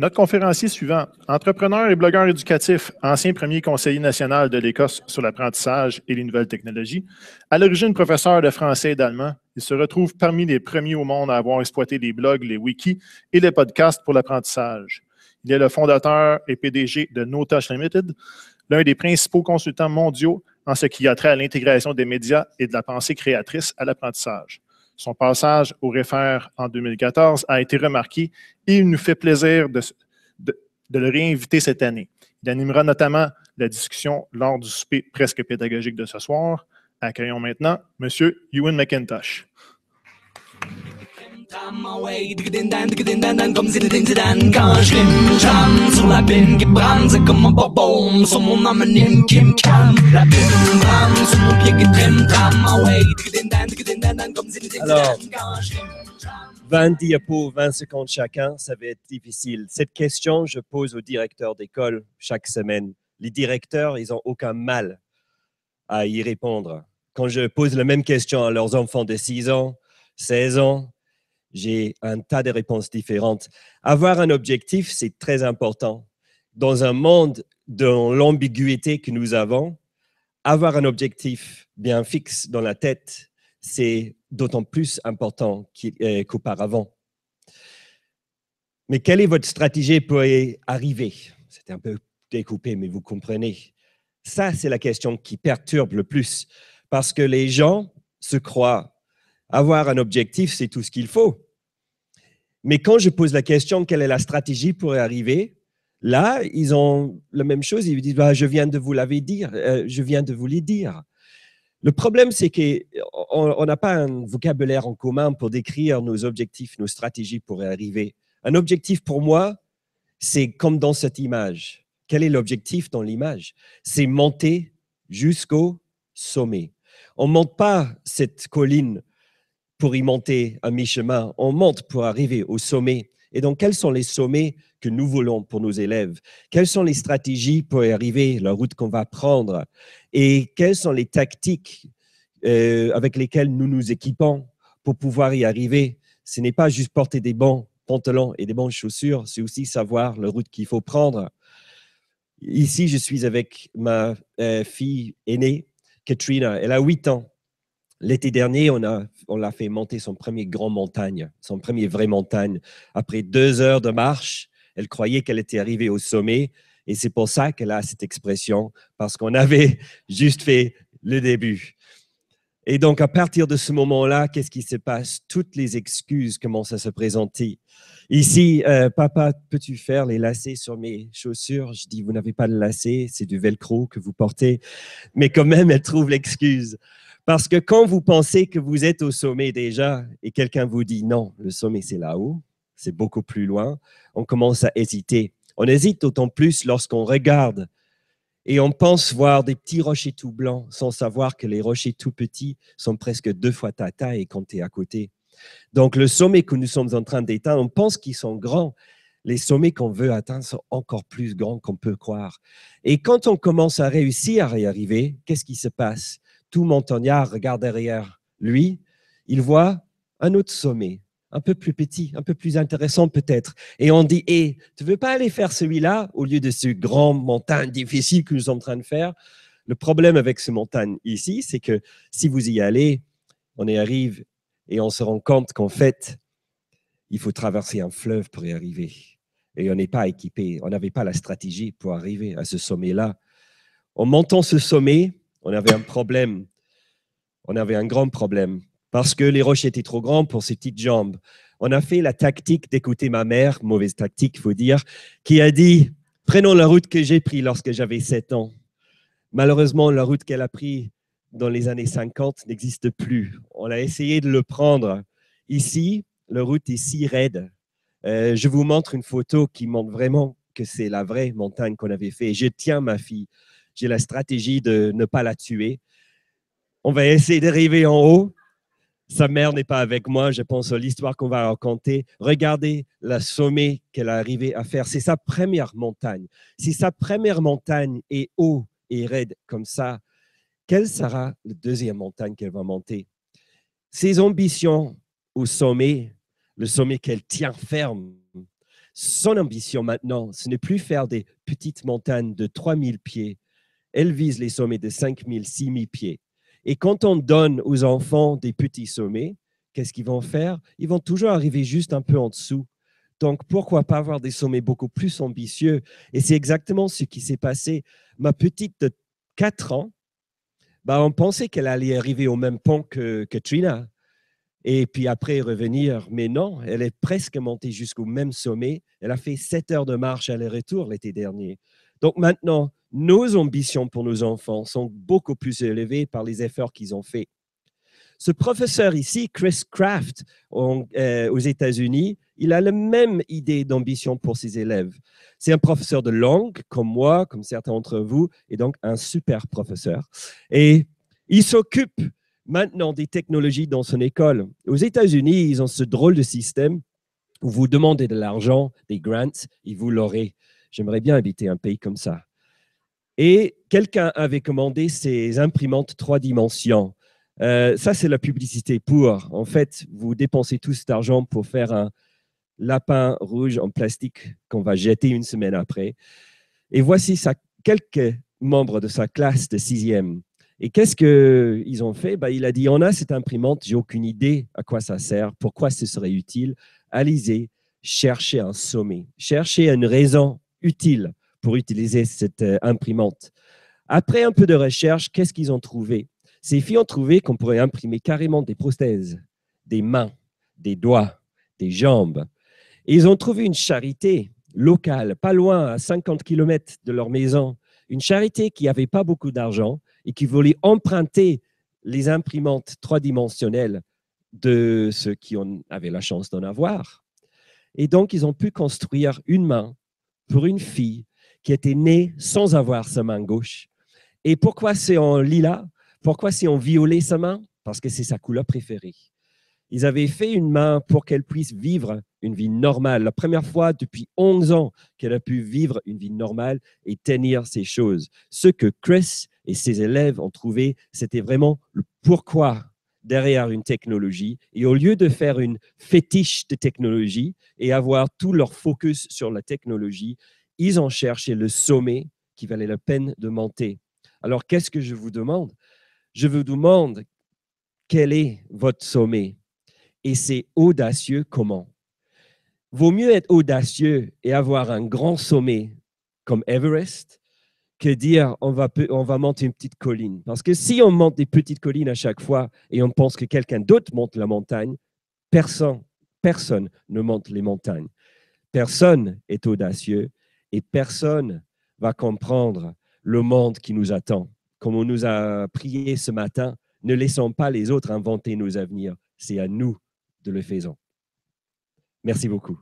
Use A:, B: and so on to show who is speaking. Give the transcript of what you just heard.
A: Notre conférencier suivant, entrepreneur et blogueur éducatif, ancien premier conseiller national de l'Écosse sur l'apprentissage et les nouvelles technologies, à l'origine professeur de français et d'allemand, il se retrouve parmi les premiers au monde à avoir exploité les blogs, les wikis et les podcasts pour l'apprentissage. Il est le fondateur et PDG de No Touch Limited, l'un des principaux consultants mondiaux en ce qui a trait à l'intégration des médias et de la pensée créatrice à l'apprentissage. Son passage au REFER en 2014 a été remarqué et il nous fait plaisir de, de le réinviter cette année. Il animera notamment la discussion lors du souper presque pédagogique de ce soir. Accueillons maintenant M. Ewan McIntosh. 20 diapos, 20 secondes chacun, ça va être difficile. Cette question, je pose aux directeurs d'école chaque semaine. Les directeurs, ils n'ont aucun mal à y répondre. Quand je pose la même question à leurs enfants de 6 ans, 16 ans, j'ai un tas de réponses différentes. Avoir un objectif, c'est très important. Dans un monde dans l'ambiguïté que nous avons, avoir un objectif bien fixe dans la tête, c'est d'autant plus important euh, qu'auparavant. Mais quelle est votre stratégie pour y arriver C'était un peu découpé, mais vous comprenez. Ça, c'est la question qui perturbe le plus, parce que les gens se croient avoir un objectif, c'est tout ce qu'il faut. Mais quand je pose la question, quelle est la stratégie pour y arriver Là, ils ont la même chose. Ils disent, bah, je viens de vous l'avez dire, euh, je viens de vous les dire. Le problème, c'est qu'on n'a pas un vocabulaire en commun pour décrire nos objectifs, nos stratégies pour y arriver. Un objectif pour moi, c'est comme dans cette image. Quel est l'objectif dans l'image C'est monter jusqu'au sommet. On ne monte pas cette colline pour y monter à mi-chemin, on monte pour arriver au sommet. Et donc, quels sont les sommets que nous voulons pour nos élèves Quelles sont les stratégies pour y arriver, la route qu'on va prendre Et quelles sont les tactiques euh, avec lesquelles nous nous équipons pour pouvoir y arriver Ce n'est pas juste porter des bons pantalons et des bonnes chaussures, c'est aussi savoir la route qu'il faut prendre. Ici, je suis avec ma euh, fille aînée, Katrina. Elle a 8 ans. L'été dernier, on l'a fait monter son premier grand montagne, son premier vrai montagne. Après deux heures de marche, elle croyait qu'elle était arrivée au sommet. Et c'est pour ça qu'elle a cette expression, parce qu'on avait juste fait le début. Et donc, à partir de ce moment-là, qu'est-ce qui se passe Toutes les excuses commencent à se présenter. Ici, euh, papa, peux-tu faire les lacets sur mes chaussures Je dis, vous n'avez pas de lacets, c'est du velcro que vous portez. Mais quand même, elle trouve l'excuse. Parce que quand vous pensez que vous êtes au sommet déjà et quelqu'un vous dit non, le sommet c'est là-haut, c'est beaucoup plus loin, on commence à hésiter. On hésite d'autant plus lorsqu'on regarde et on pense voir des petits rochers tout blancs sans savoir que les rochers tout petits sont presque deux fois ta taille quand tu es à côté. Donc le sommet que nous sommes en train d'éteindre, on pense qu'ils sont grands. Les sommets qu'on veut atteindre sont encore plus grands qu'on peut croire. Et quand on commence à réussir à y arriver, qu'est-ce qui se passe tout montagnard regarde derrière lui. Il voit un autre sommet, un peu plus petit, un peu plus intéressant peut-être. Et on dit, hé, eh, tu veux pas aller faire celui-là au lieu de ce grand montagne difficile que nous sommes en train de faire Le problème avec ce montagne ici, c'est que si vous y allez, on y arrive et on se rend compte qu'en fait, il faut traverser un fleuve pour y arriver. Et on n'est pas équipé, on n'avait pas la stratégie pour arriver à ce sommet-là. En montant ce sommet, on avait un problème. On avait un grand problème parce que les roches étaient trop grands pour ses petites jambes. On a fait la tactique d'écouter ma mère, mauvaise tactique, faut dire, qui a dit prenons la route que j'ai prise lorsque j'avais 7 ans. Malheureusement, la route qu'elle a prise dans les années 50 n'existe plus. On a essayé de le prendre. Ici, la route est si raide. Euh, je vous montre une photo qui montre vraiment que c'est la vraie montagne qu'on avait fait. Je tiens ma fille j'ai la stratégie de ne pas la tuer. On va essayer d'arriver en haut. Sa mère n'est pas avec moi. Je pense à l'histoire qu'on va raconter. Regardez la sommet qu'elle a arrivé à faire. C'est sa première montagne. Si sa première montagne est haut et raide comme ça, quelle sera la deuxième montagne qu'elle va monter? Ses ambitions au sommet, le sommet qu'elle tient ferme, son ambition maintenant, ce n'est plus faire des petites montagnes de 3000 pieds, elle vise les sommets de 5000, 6000 pieds. Et quand on donne aux enfants des petits sommets, qu'est-ce qu'ils vont faire Ils vont toujours arriver juste un peu en dessous. Donc, pourquoi pas avoir des sommets beaucoup plus ambitieux Et c'est exactement ce qui s'est passé. Ma petite de 4 ans, bah, on pensait qu'elle allait arriver au même pont que, que et puis après revenir. Mais non, elle est presque montée jusqu'au même sommet. Elle a fait 7 heures de marche aller-retour l'été dernier. Donc maintenant, nos ambitions pour nos enfants sont beaucoup plus élevées par les efforts qu'ils ont faits. Ce professeur ici, Chris Kraft, euh, aux États-Unis, il a la même idée d'ambition pour ses élèves. C'est un professeur de langue, comme moi, comme certains d'entre vous, et donc un super professeur. Et il s'occupe maintenant des technologies dans son école. Aux États-Unis, ils ont ce drôle de système où vous demandez de l'argent, des grants, et vous l'aurez. J'aimerais bien habiter un pays comme ça. Et quelqu'un avait commandé ces imprimantes trois dimensions. Euh, ça, c'est la publicité pour. En fait, vous dépensez tout cet argent pour faire un lapin rouge en plastique qu'on va jeter une semaine après. Et voici ça, quelques membres de sa classe de sixième. Et qu'est-ce qu'ils ont fait bah, Il a dit, on a cette imprimante, j'ai aucune idée à quoi ça sert, pourquoi ce serait utile. Allez-y, cherchez un sommet, cherchez une raison utile pour utiliser cette euh, imprimante. Après un peu de recherche, qu'est-ce qu'ils ont trouvé Ces filles ont trouvé qu'on pourrait imprimer carrément des prothèses, des mains, des doigts, des jambes. ils ont trouvé une charité locale, pas loin, à 50 km de leur maison, une charité qui n'avait pas beaucoup d'argent et qui voulait emprunter les imprimantes trois dimensionnelles de ceux qui avaient la chance d'en avoir. Et donc, ils ont pu construire une main pour une fille qui était né sans avoir sa main gauche. Et pourquoi c'est en lilas Pourquoi c'est en violet sa main Parce que c'est sa couleur préférée. Ils avaient fait une main pour qu'elle puisse vivre une vie normale. La première fois depuis 11 ans qu'elle a pu vivre une vie normale et tenir ses choses. Ce que Chris et ses élèves ont trouvé, c'était vraiment le pourquoi derrière une technologie. Et au lieu de faire une fétiche de technologie et avoir tout leur focus sur la technologie, ils ont cherché le sommet qui valait la peine de monter. Alors, qu'est-ce que je vous demande Je vous demande quel est votre sommet et c'est audacieux comment Vaut mieux être audacieux et avoir un grand sommet comme Everest que dire on va, on va monter une petite colline. Parce que si on monte des petites collines à chaque fois et on pense que quelqu'un d'autre monte la montagne, personne, personne ne monte les montagnes. Personne est audacieux et personne va comprendre le monde qui nous attend. Comme on nous a prié ce matin, ne laissons pas les autres inventer nos avenirs. C'est à nous de le faire. Merci beaucoup.